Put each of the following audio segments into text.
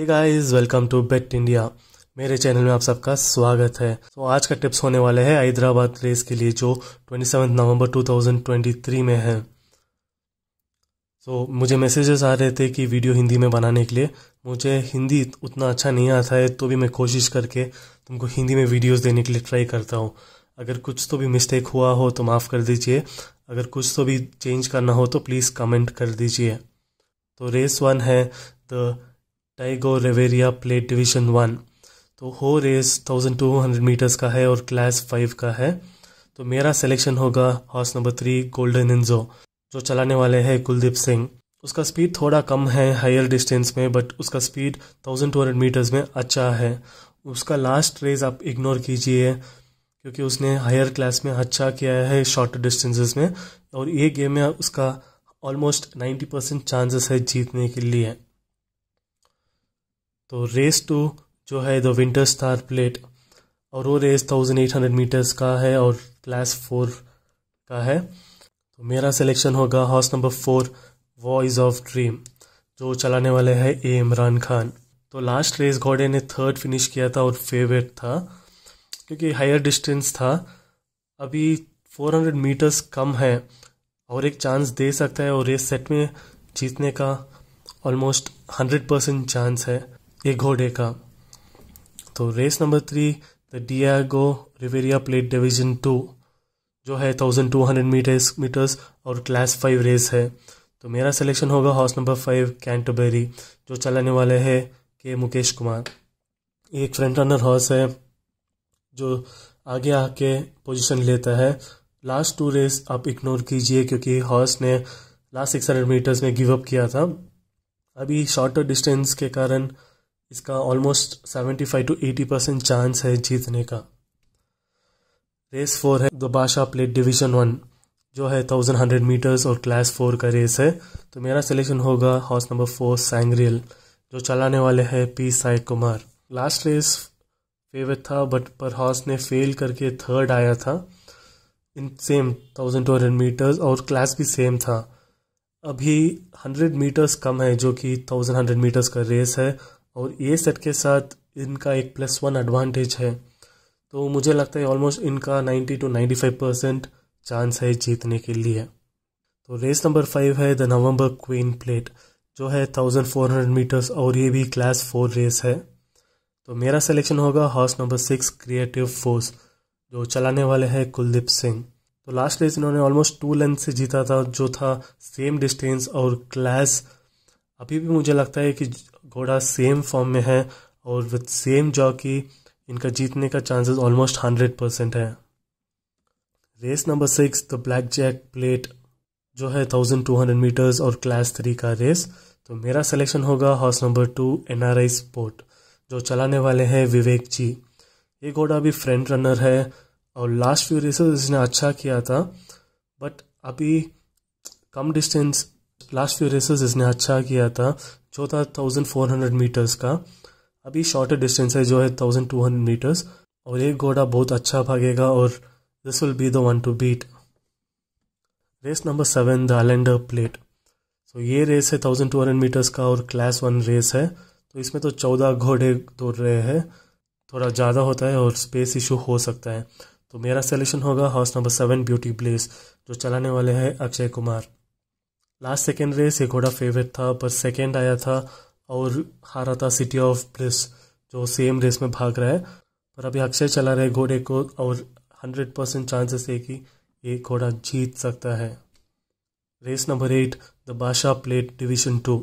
hey guys welcome to bet India मेरे channel में आप सबका स्वागत है तो आज का टिप्स होने वाले हैं हैदराबाद रेस के लिए जो 27 नवंबर 2023 में है तो मुझे मैसेजेस आ रहे थे कि वीडियो हिंदी में बनाने के लिए मुझे हिंदी उतना अच्छा नहीं आता है तो भी मैं कोशिश करके तुमको हिंदी में वीडियोज देने के लिए ट्राई करता हूँ अगर कुछ तो भी मिस्टेक हुआ हो तो माफ़ कर दीजिए अगर कुछ तो भी चेंज करना हो तो प्लीज़ कमेंट कर दीजिए तो रेस वन है the Diego Riviera plate division one तो हो रेस 1200 मीटर्स का है और क्लास फाइव का है तो मेरा सिलेक्शन होगा horse number three golden Enzo जो चलाने वाले हैं कुलदीप सिंह उसका स्पीड थोड़ा कम है हायर डिस्टेंस में बट उसका स्पीड 1200 मीटर्स में अच्छा है उसका लास्ट रेस आप इग्नोर कीजिए क्योंकि उसने हायर क्लास में अच्छा किया है शॉर्ट डिस्टेंसेस में और ये गेम में उसका ऑलमोस्ट 90 परसेंट चांसेस है जीतने के लिए तो रेस टू जो है द विंटर स्टार प्लेट और वो race thousand eight hundred metres का है और क्लास फोर का है तो मेरा सिलेक्शन होगा horse number four voice of dream जो चलाने वाले हैं ए इमरान खान तो लास्ट रेस गॉडे ने थर्ड फिनिश किया था और फेवरेट था क्योंकि हायर डिस्टेंस था अभी 400 मीटर्स कम है और एक चांस दे सकता है और रेस सेट में जीतने का ऑलमोस्ट 100 परसेंट चांस है ये घोड़े का तो race number three the Diego Riviera plate division two जो है thousand two hundred metres metres और क्लास फाइव रेस है तो मेरा सिलेक्शन होगा हॉर्स नंबर फाइव कैंटोबेरी जो चलाने वाले हैं के मुकेश कुमार एक फ्रंट रनर हॉर्स है जो आगे आके पोजीशन लेता है लास्ट टू रेस आप इग्नोर कीजिए क्योंकि हॉर्स ने लास्ट सिक्स हंड्रेड मीटर्स में गिव अप किया था अभी शॉर्टर डिस्टेंस के कारण इसका almost seventy five to eighty percent chance है जीतने का रेस फोर है दोबाशा प्लेट डिवीजन वन जो है थाउजेंड हंड्रेड मीटर्स और क्लास फोर का रेस है तो मेरा सिलेक्शन होगा हॉर्स नंबर फोर सैंग्रियल जो चलाने वाले हैं P Sai Kumar last race favourite था बट पर हॉर्स ने फेल करके थर्ड आया था इन same thousand two hundred meters और क्लास भी सेम था अभी हंड्रेड मीटर्स कम है जो कि थाउजेंड हंड्रेड मीटर्स का रेस है और ये सेट के साथ इनका एक प्लस वन एडवांटेज है तो मुझे लगता है ऑलमोस्ट इनका 90 टू 95 परसेंट चांस है जीतने के लिए तो रेस नंबर फाइव है द नवंबर क्वीन प्लेट जो है 1400 मीटर्स और ये भी क्लास फोर रेस है तो मेरा सिलेक्शन होगा horse number six Creative Force जो चलाने वाले हैं कुलदीप सिंह तो लास्ट रेस इन्होंने ऑलमोस्ट टू लेंथ से जीता था जो था सेम डिस्टेंस और क्लास अभी भी मुझे लगता है कि घोड़ा सेम फॉर्म में है और विद सेम जॉकी इनका जीतने का चांसेस ऑलमोस्ट हंड्रेड परसेंट है race number six the Black Jack Plate जो है थाउजेंड टू हंड्रेड मीटर्स और क्लास थ्री का रेस तो मेरा सिलेक्शन होगा horse number two N R I Sport जो चलाने वाले हैं विवेक जी ये घोड़ा अभी फ्रंट रनर है और लास्ट फ्यू रेसेस इसने अच्छा किया था बट अभी कम डिस्टेंस लास्ट फ्यू रेसेस इसने अच्छा किया था जो था थाउजेंड फोर हंड्रेड मीटर्स का अभी शॉर्टर डिस्टेंस है जो है थाउजेंड टू हंड्रेड मीटर्स और एक घोड़ा बहुत अच्छा भागेगा और this will be the one to beat race number seven the Alender Plate so ये रेस है थाउजेंड टू हंड्रेड मीटर्स का और क्लास वन रेस है तो इसमें तो चौदह घोड़े दौड़ रहे हैं थोड़ा ज़्यादा होता है और स्पेस इशू हो सकता है तो मेरा सेलेक्शन होगा horse number seven Beauty Place जो चलाने वाले हैं Akshay Kumar last second race एक घोड़ा फेवरेट था पर सेकेंड आया था और हारा था सिटी ऑफ ब्लिस जो सेम रेस में भाग रहा है पर अभी अक्षय चला रहे घोड़े को और हंड्रेड परसेंट चांसेस है कि ये घोड़ा जीत सकता है race number eight the Badshah Plate division two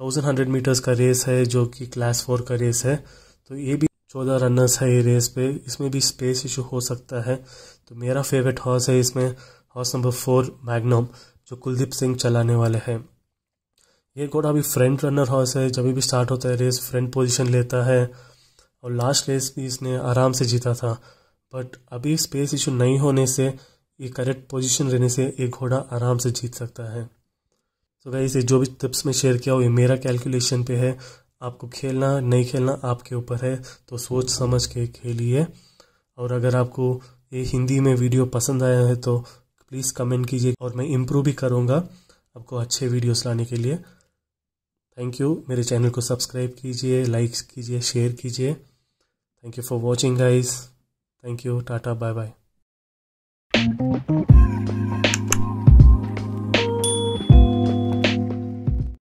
thousand hundred metres का रेस है जो कि क्लास फोर का रेस है तो ये भी चौदह रनर्स है ये रेस पे इसमें भी स्पेस इशू हो सकता है तो मेरा फेवरेट हॉर्स है इसमें हॉर्स नंबर फोर मैग्नम जो कुलदीप सिंह चलाने वाले हैं ये घोड़ा अभी फ्रंट रनर हॉर्स है जब भी स्टार्ट होता है रेस फ्रंट पोजीशन लेता है और लास्ट रेस भी इसने आराम से जीता था बट अभी स्पेस इशू नहीं होने से ये करेक्ट पोजीशन रहने से ये घोड़ा आराम से जीत सकता है तो वह इसे जो भी टिप्स में शेयर किया हो ये मेरा कैलकुलेशन पे है आपको खेलना नहीं खेलना आपके ऊपर है तो सोच समझ के खेलिए और अगर आपको ये हिंदी में वीडियो पसंद आया है तो प्लीज़ कमेंट कीजिए और मैं इम्प्रूव भी करूँगा आपको अच्छे वीडियोस लाने के लिए थैंक यू मेरे चैनल को सब्सक्राइब कीजिए लाइक कीजिए शेयर कीजिए thank you for watching guys thank you tata bye bye